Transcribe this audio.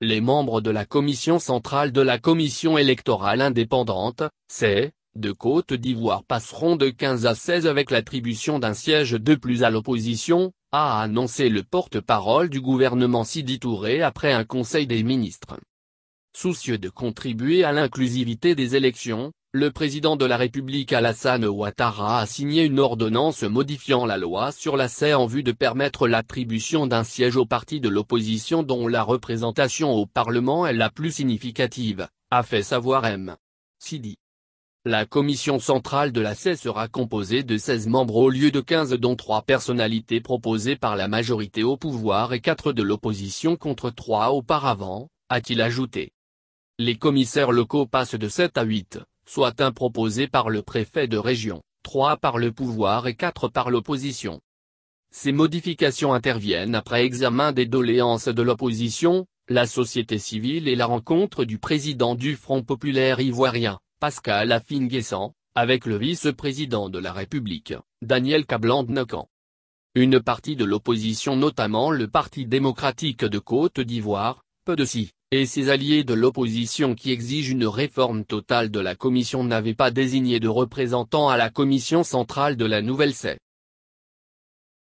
Les membres de la Commission centrale de la Commission électorale indépendante, c'est, de Côte d'Ivoire passeront de 15 à 16 avec l'attribution d'un siège de plus à l'opposition, a annoncé le porte-parole du gouvernement Sidi Touré après un conseil des ministres. Soucieux de contribuer à l'inclusivité des élections, le président de la République Alassane Ouattara a signé une ordonnance modifiant la loi sur la en vue de permettre l'attribution d'un siège au parti de l'opposition dont la représentation au Parlement est la plus significative, a fait savoir M. Sidi. La commission centrale de la e sera composée de 16 membres au lieu de 15 dont 3 personnalités proposées par la majorité au pouvoir et 4 de l'opposition contre 3 auparavant, a-t-il ajouté. Les commissaires locaux passent de 7 à 8, soit un proposé par le préfet de région, trois par le pouvoir et quatre par l'opposition. Ces modifications interviennent après examen des doléances de l'opposition, la société civile et la rencontre du président du Front populaire ivoirien, Pascal Affinguessan, avec le vice-président de la République, Daniel Kablan nokan Une partie de l'opposition notamment le Parti démocratique de Côte d'Ivoire, peu de si, et ses alliés de l'opposition qui exigent une réforme totale de la Commission n'avaient pas désigné de représentants à la Commission centrale de la nouvelle CEE.